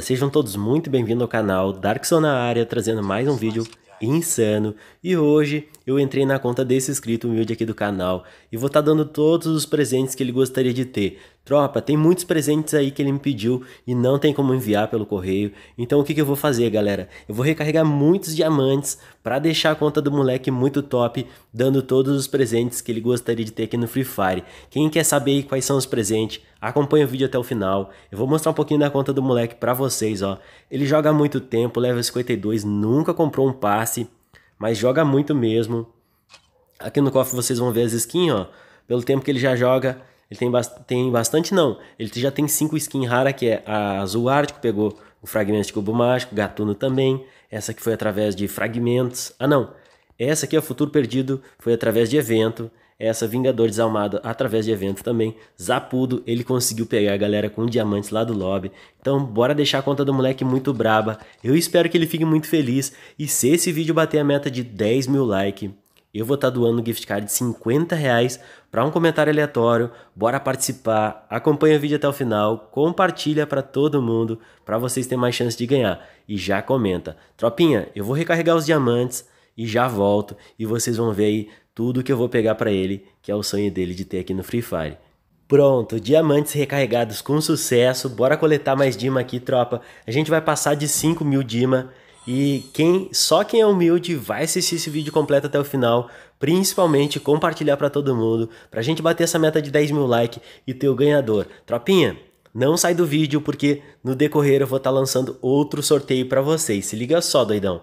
Sejam todos muito bem-vindos ao canal Dark na área, trazendo mais um vídeo insano. E hoje eu entrei na conta desse inscrito humilde aqui do canal e vou estar tá dando todos os presentes que ele gostaria de ter. Tropa, tem muitos presentes aí que ele me pediu e não tem como enviar pelo correio. Então o que, que eu vou fazer, galera? Eu vou recarregar muitos diamantes para deixar a conta do moleque muito top, dando todos os presentes que ele gostaria de ter aqui no Free Fire. Quem quer saber quais são os presentes, acompanha o vídeo até o final. Eu vou mostrar um pouquinho da conta do moleque para vocês, ó. Ele joga há muito tempo, leva 52, nunca comprou um passe, mas joga muito mesmo. Aqui no cofre vocês vão ver as skins, ó. Pelo tempo que ele já joga, ele tem, ba tem bastante, não. Ele já tem cinco skin rara, que é a Azul Ártico, pegou o Fragmento de Cubo Mágico, Gatuno também. Essa que foi através de fragmentos. Ah, não. Essa aqui, é o Futuro Perdido, foi através de evento. Essa Vingador Desalmado através de evento também. Zapudo, ele conseguiu pegar a galera com diamantes lá do lobby. Então, bora deixar a conta do moleque muito braba. Eu espero que ele fique muito feliz. E se esse vídeo bater a meta de 10 mil likes, eu vou estar tá doando um gift card de 50 reais para um comentário aleatório. Bora participar, acompanha o vídeo até o final, compartilha para todo mundo, para vocês terem mais chance de ganhar. E já comenta. Tropinha, eu vou recarregar os diamantes e já volto. E vocês vão ver aí tudo que eu vou pegar para ele, que é o sonho dele de ter aqui no Free Fire. Pronto, diamantes recarregados com sucesso. Bora coletar mais Dima aqui, tropa. A gente vai passar de 5 mil Dima e quem só quem é humilde vai assistir esse vídeo completo até o final, principalmente compartilhar para todo mundo, para a gente bater essa meta de 10 mil likes e ter o ganhador. Tropinha, não sai do vídeo porque no decorrer eu vou estar tá lançando outro sorteio para vocês. Se liga só, doidão.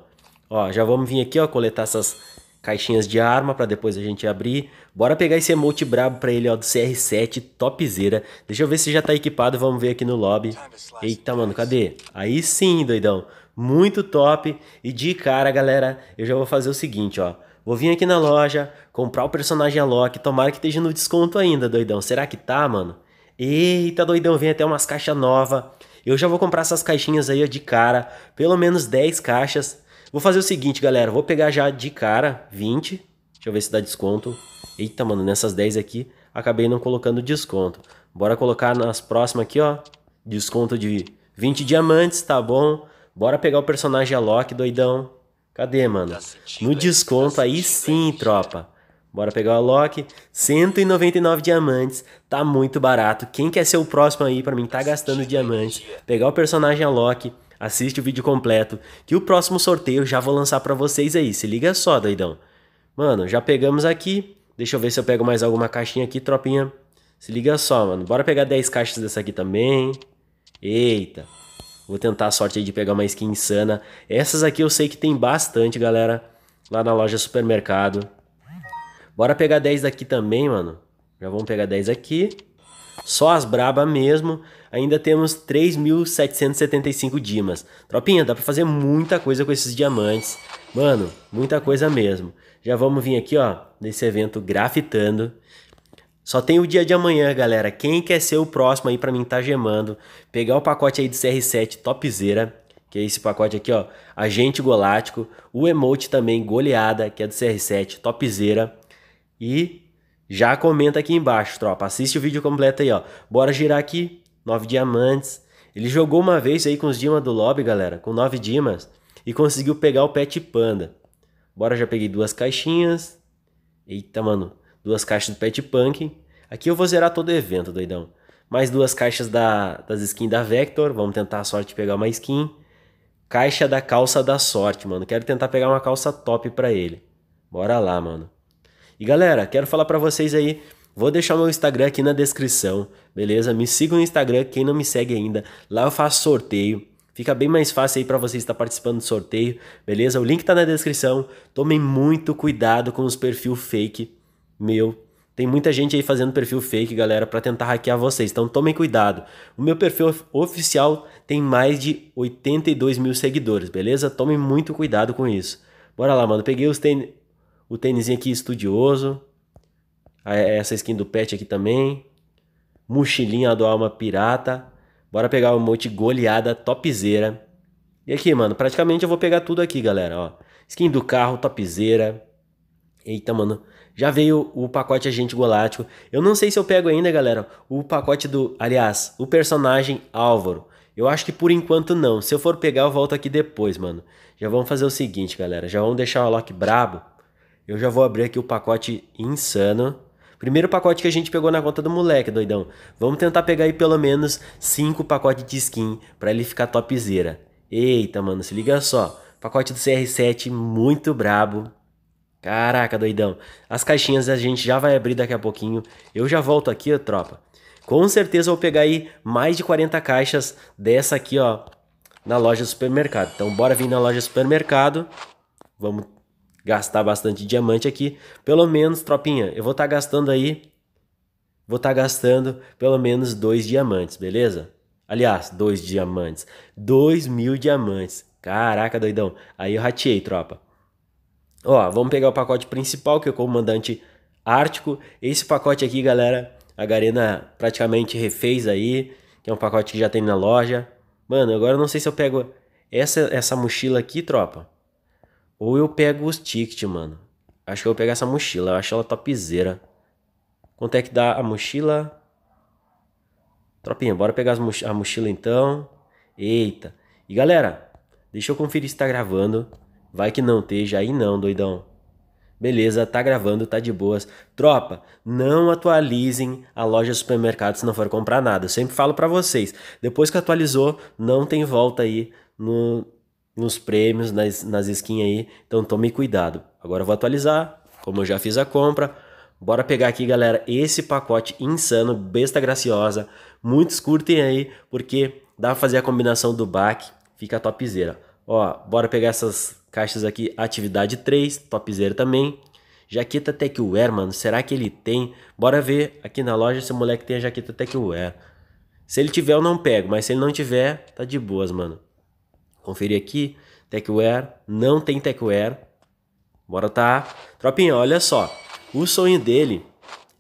Ó, já vamos vir aqui, ó, coletar essas caixinhas de arma para depois a gente abrir. Bora pegar esse emote brabo para ele, ó, do CR7, topzera. Deixa eu ver se já tá equipado, vamos ver aqui no lobby. Eita, mano, cadê? Aí sim, doidão muito top. E de cara, galera, eu já vou fazer o seguinte, ó. Vou vir aqui na loja, comprar o personagem Alok, tomara que esteja no desconto ainda, doidão. Será que tá, mano? Eita, doidão, vem até umas caixas novas. Eu já vou comprar essas caixinhas aí ó, de cara, pelo menos 10 caixas. Vou fazer o seguinte, galera, vou pegar já de cara 20. Deixa eu ver se dá desconto. Eita, mano, nessas 10 aqui, acabei não colocando desconto. Bora colocar nas próximas aqui, ó. Desconto de 20 diamantes, tá bom? Bora pegar o personagem Alok, doidão. Cadê, mano? No desconto aí sim, tropa. Bora pegar o Alok. 199 diamantes. Tá muito barato. Quem quer ser o próximo aí para mim tá gastando diamantes. Pegar o personagem Alok. Assiste o vídeo completo. Que o próximo sorteio já vou lançar para vocês aí. Se liga só, doidão. Mano, já pegamos aqui. Deixa eu ver se eu pego mais alguma caixinha aqui, tropinha. Se liga só, mano. Bora pegar 10 caixas dessa aqui também. Eita. Vou tentar a sorte aí de pegar uma skin insana. Essas aqui eu sei que tem bastante, galera, lá na loja supermercado. Bora pegar 10 daqui também, mano. Já vamos pegar 10 aqui. Só as braba mesmo. Ainda temos 3.775 dimas. Tropinha, dá pra fazer muita coisa com esses diamantes. Mano, muita coisa mesmo. Já vamos vir aqui, ó, nesse evento grafitando. Só tem o dia de amanhã, galera. Quem quer ser o próximo aí para mim tá gemando, pegar o pacote aí de CR7 topzera, que é esse pacote aqui, ó, agente golático, o emote também goleada, que é do CR7 topzera. E já comenta aqui embaixo, tropa. Assiste o vídeo completo aí, ó. Bora girar aqui, nove diamantes. Ele jogou uma vez aí com os dimas do lobby, galera, com nove dimas e conseguiu pegar o pet panda. Bora, já peguei duas caixinhas. Eita, mano, duas caixas do Pet Punk, Aqui eu vou zerar todo o evento, doidão. Mais duas caixas da, das skins da Vector. Vamos tentar a sorte de pegar uma skin. Caixa da calça da sorte, mano. Quero tentar pegar uma calça top pra ele. Bora lá, mano. E galera, quero falar pra vocês aí. Vou deixar meu Instagram aqui na descrição, beleza? Me siga no Instagram, quem não me segue ainda. Lá eu faço sorteio. Fica bem mais fácil aí para vocês estar participando do sorteio, beleza? O link tá na descrição. Tomem muito cuidado com os perfis fake meu. Tem muita gente aí fazendo perfil fake, galera, para tentar hackear vocês. Então tomem cuidado. O meu perfil oficial tem mais de 82 mil seguidores, beleza? Tomem muito cuidado com isso. Bora lá, mano. Peguei os ten... o tênis aqui estudioso. Ah, é, essa skin do pet aqui também. Mochilinha do Alma Pirata. Bora pegar o emote goleada topzera. E aqui, mano, praticamente eu vou pegar tudo aqui, galera, ó. Skin do carro, topzera. Eita, mano. Já veio o pacote Agente Golático. Eu não sei se eu pego ainda, galera, o pacote do. Aliás, o personagem Álvaro. Eu acho que por enquanto não. Se eu for pegar, eu volto aqui depois, mano. Já vamos fazer o seguinte, galera. Já vamos deixar o Alok brabo. Eu já vou abrir aqui o pacote insano. Primeiro pacote que a gente pegou na conta do moleque, doidão. Vamos tentar pegar aí pelo menos 5 pacotes de skin pra ele ficar topzera. Eita, mano, se liga só. Pacote do CR7 muito brabo. Caraca, doidão. As caixinhas a gente já vai abrir daqui a pouquinho. Eu já volto aqui, tropa. Com certeza eu vou pegar aí mais de 40 caixas dessa aqui, ó, na loja do supermercado. Então bora vir na loja do supermercado. Vamos gastar bastante diamante aqui. Pelo menos, tropinha, eu vou estar tá gastando aí... Vou estar tá gastando pelo menos dois diamantes, beleza? Aliás, dois diamantes. Dois mil diamantes. Caraca, doidão. Aí eu rateei, tropa. Ó, vamos pegar o pacote principal, que é o comandante ártico. Esse pacote aqui, galera, a Garena praticamente refez aí, que é um pacote que já tem na loja. Mano, agora eu não sei se eu pego essa, essa mochila aqui, tropa. Ou eu pego os tickets, mano. Acho que eu vou pegar essa mochila, eu acho ela topzera. Quanto é que dá a mochila? Tropinha, bora pegar moch a mochila então. Eita. E galera, deixa eu conferir se tá gravando. Vai que não esteja aí não, doidão. Beleza, tá gravando, tá de boas. Tropa, não atualizem a loja de supermercado se não for comprar nada. Eu sempre falo para vocês. Depois que atualizou, não tem volta aí no, nos prêmios, nas, nas skins aí. Então tome cuidado. Agora eu vou atualizar, como eu já fiz a compra. Bora pegar aqui, galera, esse pacote insano, besta graciosa. Muitos curtem aí, porque dá pra fazer a combinação do back, fica topzera. Ó, bora pegar essas Caixas aqui, atividade 3, topzera também. Jaqueta Techwear, mano, será que ele tem? Bora ver aqui na loja se o moleque tem a jaqueta Techwear. Se ele tiver, eu não pego, mas se ele não tiver, tá de boas, mano. Conferir aqui, Techwear, não tem Techwear. Bora tá. Tropinha, olha só. O sonho dele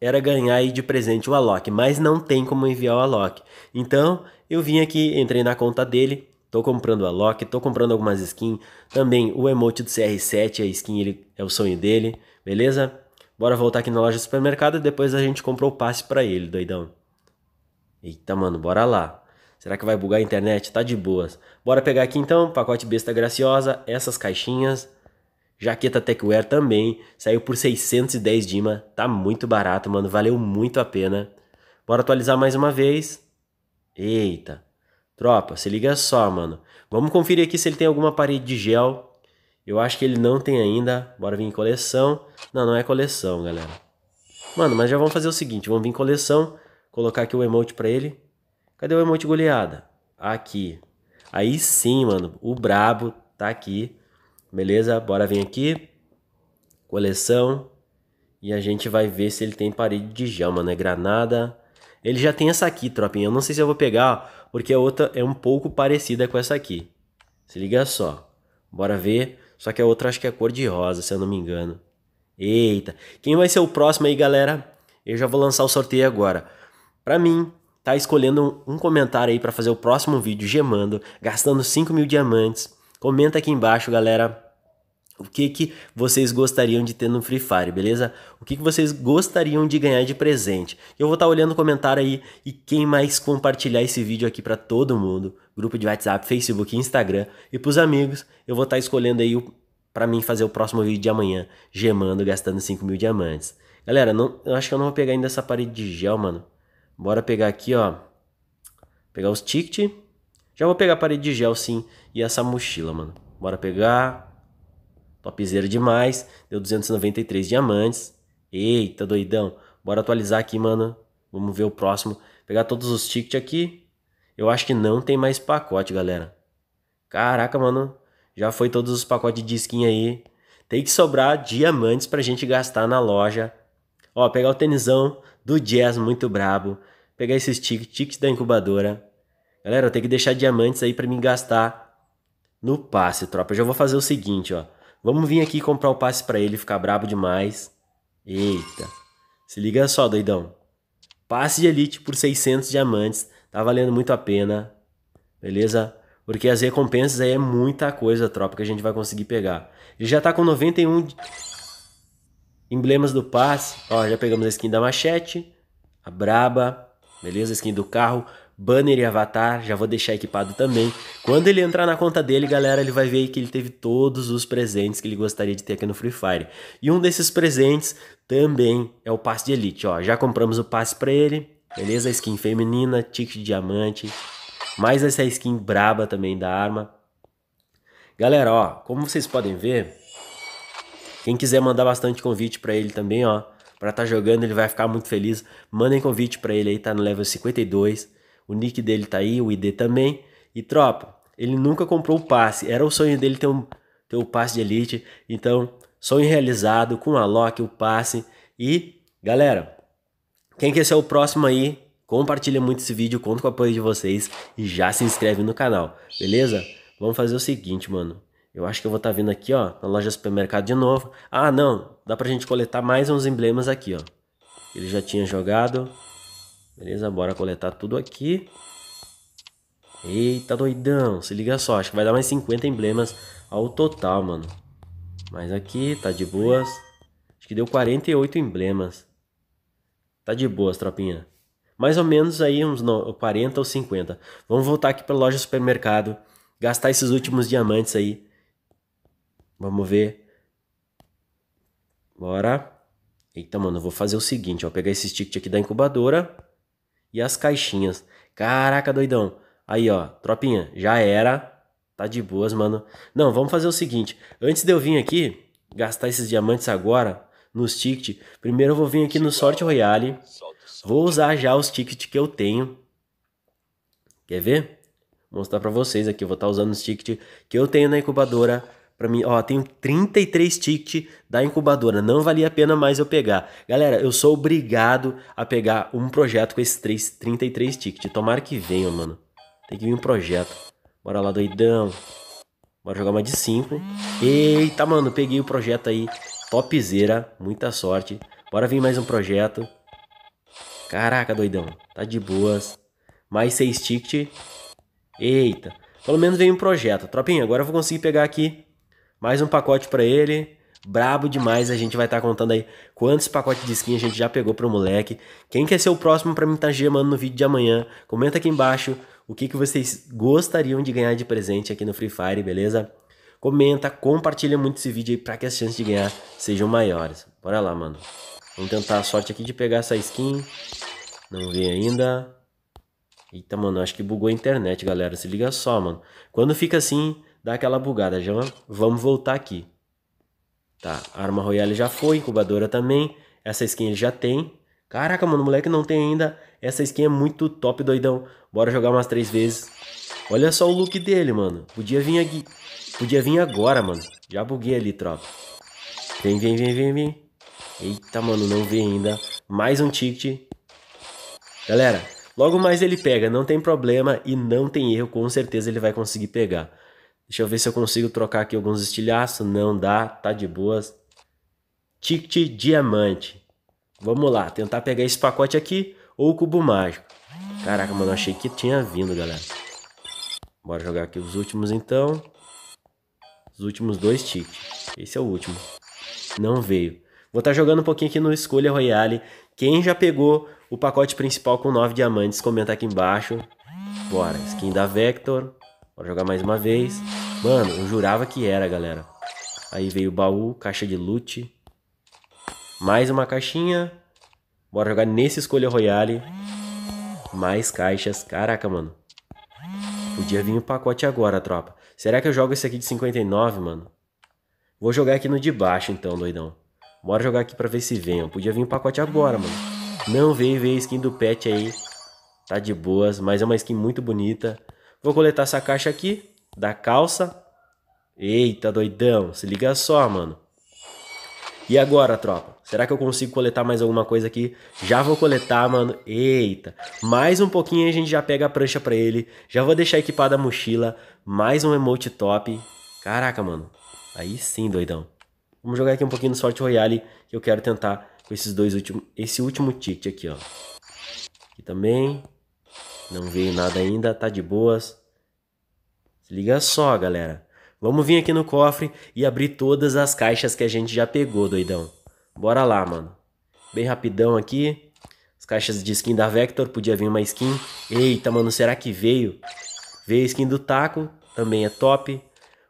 era ganhar aí de presente o Alok, mas não tem como enviar o Alok. Então, eu vim aqui, entrei na conta dele, tô comprando a Loki, tô comprando algumas skins. Também o emote do CR7, a skin ele, é o sonho dele, beleza? Bora voltar aqui na loja do supermercado e depois a gente comprou o passe para ele, doidão. Eita, mano, bora lá. Será que vai bugar a internet? Tá de boas. Bora pegar aqui então, pacote besta graciosa, essas caixinhas. Jaqueta Techwear também, saiu por 610 dima, tá muito barato, mano, valeu muito a pena. Bora atualizar mais uma vez. Eita. Tropa, se liga só, mano. Vamos conferir aqui se ele tem alguma parede de gel. Eu acho que ele não tem ainda. Bora vir em coleção. Não, não é coleção, galera. Mano, mas já vamos fazer o seguinte. Vamos vir em coleção. Colocar aqui o emote pra ele. Cadê o emote goleada? Aqui. Aí sim, mano. O brabo tá aqui. Beleza? Bora vir aqui. Coleção. E a gente vai ver se ele tem parede de gel, mano. É granada. Ele já tem essa aqui, tropinha. Eu não sei se eu vou pegar, ó porque a outra é um pouco parecida com essa aqui. Se liga só. Bora ver. Só que a outra acho que é cor de rosa, se eu não me engano. Eita. Quem vai ser o próximo aí, galera? Eu já vou lançar o sorteio agora. Para mim, tá escolhendo um comentário aí para fazer o próximo vídeo gemando, gastando 5 mil diamantes. Comenta aqui embaixo, galera o que, que vocês gostariam de ter no Free Fire, beleza? O que, que vocês gostariam de ganhar de presente? Eu vou estar tá olhando o comentário aí e quem mais compartilhar esse vídeo aqui para todo mundo, grupo de WhatsApp, Facebook, Instagram e pros amigos, eu vou estar tá escolhendo aí para mim fazer o próximo vídeo de amanhã, gemando, gastando 5 mil diamantes. Galera, não, eu acho que eu não vou pegar ainda essa parede de gel, mano. Bora pegar aqui, ó. Pegar os tickets. Já vou pegar a parede de gel, sim. E essa mochila, mano. Bora pegar. Topzera demais. Deu 293 diamantes. Eita, doidão. Bora atualizar aqui, mano. Vamos ver o próximo. Pegar todos os tickets aqui. Eu acho que não tem mais pacote, galera. Caraca, mano. Já foi todos os pacotes de skin aí. Tem que sobrar diamantes pra gente gastar na loja. Ó, pegar o tenisão do Jazz muito brabo. Pegar esses tickets, tickets da incubadora. Galera, eu tenho que deixar diamantes aí pra me gastar no passe, tropa. Eu já vou fazer o seguinte, ó. Vamos vir aqui comprar o passe para ele ficar brabo demais. Eita. Se liga só, doidão. Passe de elite por 600 diamantes. Tá valendo muito a pena. Beleza? Porque as recompensas aí é muita coisa, tropa, que a gente vai conseguir pegar. Ele já tá com 91 emblemas do passe. Ó, já pegamos a skin da machete. A braba. Beleza? A skin do carro banner e avatar, já vou deixar equipado também. Quando ele entrar na conta dele, galera, ele vai ver que ele teve todos os presentes que ele gostaria de ter aqui no Free Fire. E um desses presentes também é o passe de Elite, ó. Já compramos o passe para ele, beleza? skin feminina, tique de diamante, mais essa skin braba também da arma. Galera, ó, como vocês podem ver, quem quiser mandar bastante convite para ele também, ó, para estar tá jogando, ele vai ficar muito feliz. Mandem convite para ele aí, tá no level 52. O nick dele tá aí, o ID também. E tropa, ele nunca comprou o passe. Era o sonho dele ter, um, ter o passe de elite. Então, sonho realizado com a Loki, o passe. E, galera, quem quer ser o próximo aí, compartilha muito esse vídeo, conta com o apoio de vocês e já se inscreve no canal, beleza? Vamos fazer o seguinte, mano. Eu acho que eu vou estar tá vindo aqui, ó, na loja supermercado de novo. Ah, não, dá pra gente coletar mais uns emblemas aqui, ó. Ele já tinha jogado. Beleza, bora coletar tudo aqui. Eita, doidão. Se liga só, acho que vai dar mais 50 emblemas ao total, mano. Mas aqui tá de boas. Acho que deu 48 emblemas. Tá de boas, tropinha. Mais ou menos aí uns 40 ou 50. Vamos voltar aqui pra loja supermercado. Gastar esses últimos diamantes aí. Vamos ver. Bora. Eita, mano, eu vou fazer o seguinte, ó. Pegar esse ticket aqui da incubadora e as caixinhas. Caraca, doidão. Aí, ó, tropinha, já era. Tá de boas, mano. Não, vamos fazer o seguinte. Antes de eu vir aqui, gastar esses diamantes agora, nos tickets, primeiro eu vou vir aqui no Sorte Royale. Vou usar já os tickets que eu tenho. Quer ver? Vou mostrar pra vocês aqui. vou estar tá usando os tickets que eu tenho na incubadora para mim, ó, tenho 33 tickets da incubadora, não valia a pena mais eu pegar. Galera, eu sou obrigado a pegar um projeto com esses três 33 tickets. Tomara que venha, mano. Tem que vir um projeto. Bora lá, doidão. Bora jogar uma de 5. Eita, mano, peguei o projeto aí. Topzera, muita sorte. Bora vir mais um projeto. Caraca, doidão. Tá de boas. Mais 6 tickets. Eita. Pelo menos veio um projeto. Tropinha, agora eu vou conseguir pegar aqui mais um pacote para ele. Brabo demais, a gente vai estar tá contando aí quantos pacotes de skin a gente já pegou pro moleque. Quem quer ser o próximo para mim estar tá gemando no vídeo de amanhã? Comenta aqui embaixo o que, que vocês gostariam de ganhar de presente aqui no Free Fire, beleza? Comenta, compartilha muito esse vídeo aí para que as chances de ganhar sejam maiores. Bora lá, mano. Vamos tentar a sorte aqui de pegar essa skin. Não veio ainda. Eita, mano, acho que bugou a internet, galera. Se liga só, mano. Quando fica assim, dá aquela bugada, já vamos voltar aqui. Tá, arma royale já foi, incubadora também, essa skin ele já tem. Caraca, mano, o moleque não tem ainda, essa skin é muito top, doidão. Bora jogar umas três vezes. Olha só o look dele, mano, podia vir aqui, podia vir agora, mano. Já buguei ali, tropa. Vem, vem, vem, vem, vem. Eita, mano, não vem ainda. Mais um ticket. Galera, logo mais ele pega, não tem problema e não tem erro, com certeza ele vai conseguir pegar. Deixa eu ver se eu consigo trocar aqui alguns estilhaços. Não dá, tá de boas. Ticket diamante. Vamos lá, tentar pegar esse pacote aqui ou o cubo mágico. Caraca, mano, achei que tinha vindo, galera. Bora jogar aqui os últimos então. Os últimos dois tickets. Esse é o último. Não veio. Vou estar tá jogando um pouquinho aqui no Escolha Royale. Quem já pegou o pacote principal com 9 diamantes, comenta aqui embaixo. Bora, skin da Vector. Bora jogar mais uma vez. Mano, eu jurava que era, galera. Aí veio o baú, caixa de loot. Mais uma caixinha. Bora jogar nesse Escolha Royale. Mais caixas. Caraca, mano. Podia vir o um pacote agora, tropa. Será que eu jogo esse aqui de 59, mano? Vou jogar aqui no de baixo, então, doidão. Bora jogar aqui pra ver se vem. Eu podia vir o um pacote agora, mano. Não veio, veio a skin do pet aí. Tá de boas, mas é uma skin muito bonita. Vou coletar essa caixa aqui, da calça. Eita, doidão, se liga só, mano. E agora, tropa? Será que eu consigo coletar mais alguma coisa aqui? Já vou coletar, mano. Eita. Mais um pouquinho e a gente já pega a prancha pra ele. Já vou deixar equipada a mochila. Mais um emote top. Caraca, mano. Aí sim, doidão. Vamos jogar aqui um pouquinho no Sorte Royale. Que eu quero tentar com esses dois últimos... Esse último ticket aqui, ó. Aqui também. Não veio nada ainda, tá de boas. Se liga só, galera. Vamos vir aqui no cofre e abrir todas as caixas que a gente já pegou, doidão. Bora lá, mano. Bem rapidão aqui. As caixas de skin da Vector, podia vir uma skin. Eita, mano, será que veio? Veio skin do Taco, também é top.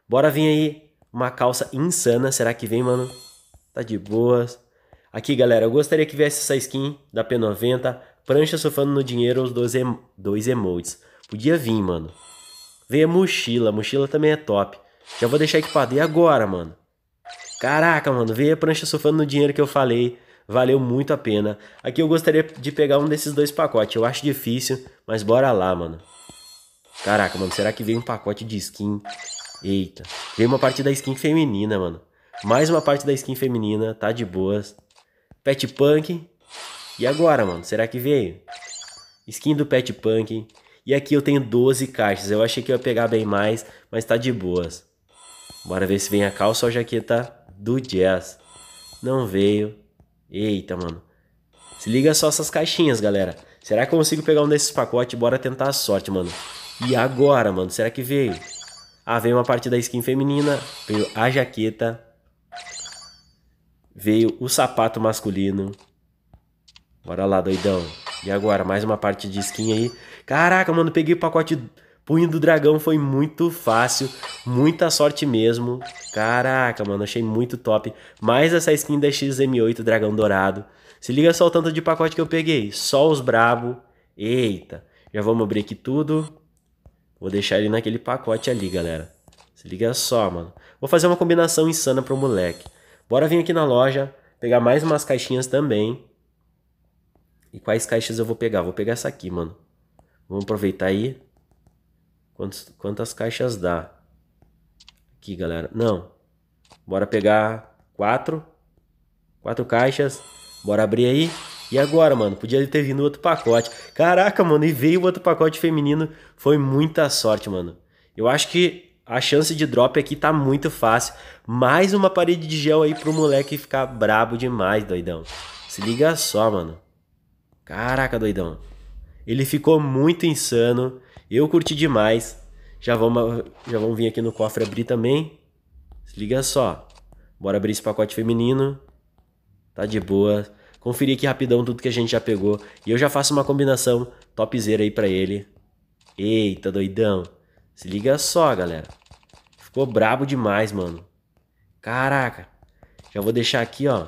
Bora vir aí uma calça insana, será que vem, mano? Tá de boas. Aqui, galera, eu gostaria que viesse essa skin da P90. Prancha surfando no dinheiro, os dois, em, dois emotes. Podia vir, mano. Veio a mochila. A mochila também é top. Já vou deixar equipado. E agora, mano? Caraca, mano. Veio a prancha surfando no dinheiro que eu falei. Valeu muito a pena. Aqui eu gostaria de pegar um desses dois pacotes. Eu acho difícil, mas bora lá, mano. Caraca, mano. Será que veio um pacote de skin? Eita. Veio uma parte da skin feminina, mano. Mais uma parte da skin feminina. Tá de boas. Pet Punk. E agora, mano? Será que veio? Skin do Pet Punk. E aqui eu tenho 12 caixas. Eu achei que eu ia pegar bem mais, mas tá de boas. Bora ver se vem a calça ou a jaqueta do Jazz. Não veio. Eita, mano. Se liga só essas caixinhas, galera. Será que eu consigo pegar um desses pacotes? Bora tentar a sorte, mano. E agora, mano? Será que veio? Ah, veio uma parte da skin feminina. Veio a jaqueta. Veio o sapato masculino. Bora lá, doidão. E agora, mais uma parte de skin aí. Caraca, mano, peguei o pacote Punho do Dragão, foi muito fácil. Muita sorte mesmo. Caraca, mano, achei muito top. Mais essa skin da XM8 Dragão Dourado. Se liga só o tanto de pacote que eu peguei. Só os brabo. Eita. Já vamos abrir aqui tudo. Vou deixar ele naquele pacote ali, galera. Se liga só, mano. Vou fazer uma combinação insana pro moleque. Bora vir aqui na loja, pegar mais umas caixinhas também. E quais caixas eu vou pegar? Vou pegar essa aqui, mano. Vamos aproveitar aí. Quantos, quantas caixas dá? Aqui, galera. Não. Bora pegar quatro. Quatro caixas. Bora abrir aí. E agora, mano? Podia ter vindo outro pacote. Caraca, mano. E veio outro pacote feminino. Foi muita sorte, mano. Eu acho que a chance de drop aqui tá muito fácil. Mais uma parede de gel aí pro moleque ficar brabo demais, doidão. Se liga só, mano. Caraca, doidão. Ele ficou muito insano. Eu curti demais. Já vamos, já vamos vir aqui no cofre abrir também. Se liga só. Bora abrir esse pacote feminino. Tá de boa. Conferir aqui rapidão tudo que a gente já pegou. E eu já faço uma combinação topzera aí pra ele. Eita, doidão. Se liga só, galera. Ficou brabo demais, mano. Caraca. Já vou deixar aqui, ó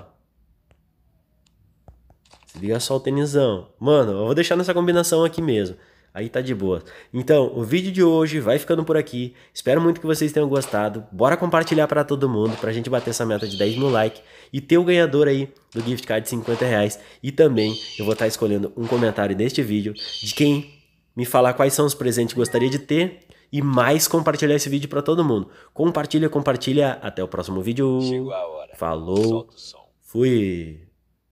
liga só o tenisão. Mano, eu vou deixar nessa combinação aqui mesmo. Aí tá de boa. Então, o vídeo de hoje vai ficando por aqui. Espero muito que vocês tenham gostado. Bora compartilhar para todo mundo pra gente bater essa meta de 10 mil likes e ter o ganhador aí do gift card de 50 reais. E também eu vou estar tá escolhendo um comentário neste vídeo de quem me falar quais são os presentes que gostaria de ter e mais compartilhar esse vídeo para todo mundo. Compartilha, compartilha. Até o próximo vídeo. Chegou a hora. Falou. Fui.